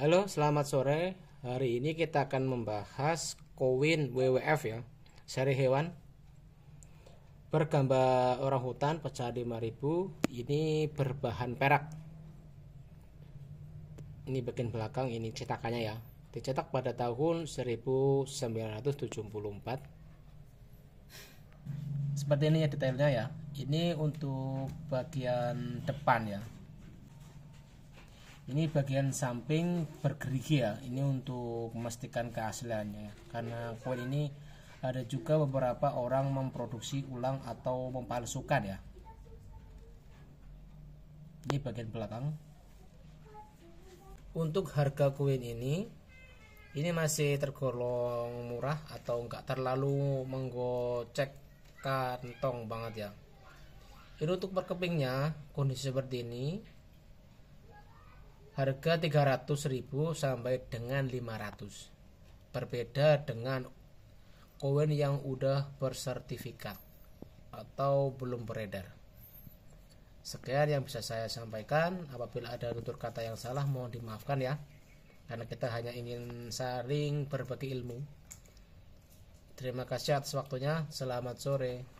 Halo, selamat sore. Hari ini kita akan membahas koin WWF ya, seri hewan. Bergambar orang hutan pecah 5000, ini berbahan perak. Ini bagian belakang ini cetakannya ya. Dicetak pada tahun 1974. Seperti ini ya detailnya ya. Ini untuk bagian depan ya ini bagian samping bergerigi ya ini untuk memastikan keasliannya karena koin ini ada juga beberapa orang memproduksi ulang atau mempalsukan ya ini bagian belakang untuk harga koin ini ini masih tergolong murah atau enggak terlalu menggocek kantong banget ya ini untuk perkepingnya, kondisi seperti ini harga 300.000 sampai dengan 500 berbeda dengan koin yang udah bersertifikat atau belum beredar sekian yang bisa saya sampaikan apabila ada tutur kata yang salah mohon dimaafkan ya karena kita hanya ingin saling berbagi ilmu terima kasih atas waktunya selamat sore